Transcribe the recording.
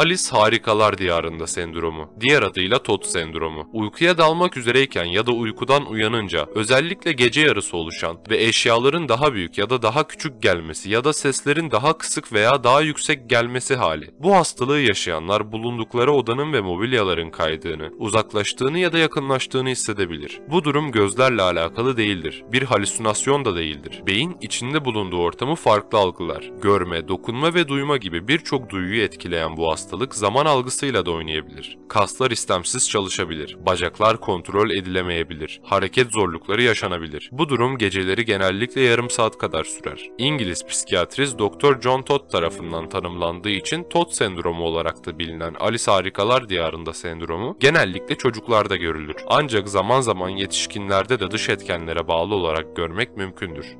Alice Harikalar Diyarında sendromu, diğer adıyla TOT sendromu. Uykuya dalmak üzereyken ya da uykudan uyanınca özellikle gece yarısı oluşan ve eşyaların daha büyük ya da daha küçük gelmesi ya da seslerin daha kısık veya daha yüksek gelmesi hali. Bu hastalığı yaşayanlar bulundukları odanın ve mobilyaların kaydığını, uzaklaştığını ya da yakınlaştığını hissedebilir. Bu durum gözlerle alakalı değildir. Bir halüsinasyon da değildir. Beyin içinde bulunduğu ortamı farklı algılar. Görme, dokunma ve duyma gibi birçok duyuyu etkileyen bu hastalık hastalık zaman algısıyla da oynayabilir. Kaslar istemsiz çalışabilir, bacaklar kontrol edilemeyebilir, hareket zorlukları yaşanabilir. Bu durum geceleri genellikle yarım saat kadar sürer. İngiliz psikiyatrist Dr. John Todd tarafından tanımlandığı için Todd sendromu olarak da bilinen Alice Harikalar Diyarında sendromu genellikle çocuklarda görülür. Ancak zaman zaman yetişkinlerde de dış etkenlere bağlı olarak görmek mümkündür.